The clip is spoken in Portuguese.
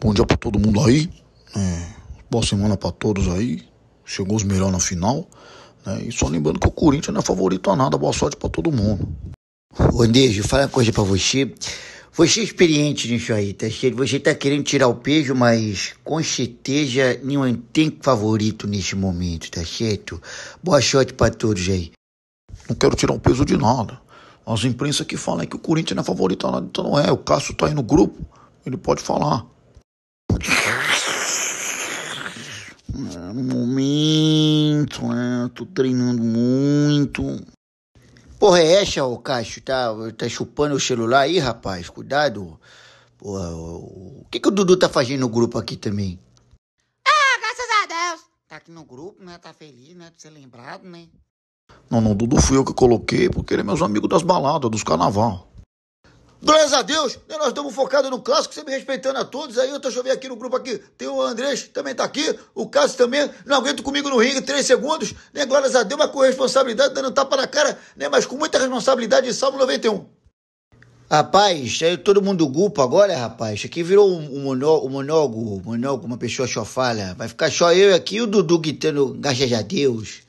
Bom dia para todo mundo aí. É, boa semana para todos aí. Chegou os melhores na final. Né? E só lembrando que o Corinthians não é favorito a nada. Boa sorte para todo mundo. Ô, Dejo, fala uma coisa para você. Você é experiente nisso aí, tá certo? Você tá querendo tirar o peso, mas com certeza nenhum tem favorito nesse momento, tá certo? Boa sorte para todos aí. Não quero tirar o peso de nada. As imprensas que falam que o Corinthians não é favorito a nada, então não é. O Cássio tá aí no grupo, ele pode falar. tô treinando muito. Porra, é essa, ô Cacho, Tá, tá chupando o celular aí, rapaz? Cuidado. Porra, o que, que o Dudu tá fazendo no grupo aqui também? Ah, graças a Deus. Tá aqui no grupo, né? Tá feliz, né? De ser lembrado, né? Não, não, Dudu fui eu que coloquei, porque ele é meus amigos das baladas, dos carnaval. Graças a Deus, né? nós estamos focados no clássico, sempre respeitando a todos. Aí eu tô, deixa eu ver aqui no grupo aqui. Tem o Andrés, também tá aqui. O Cássio também. Não aguento comigo no ringue, três segundos. Né? Glórias a Deus, mas com responsabilidade, dando um tapa na cara, né? mas com muita responsabilidade. Salmo 91. Rapaz, aí é todo mundo do grupo agora, rapaz. Aqui virou um, um monólogo, um monólogo, uma pessoa chofalha. Vai ficar só eu aqui e o Dudu gritando, graças a Deus.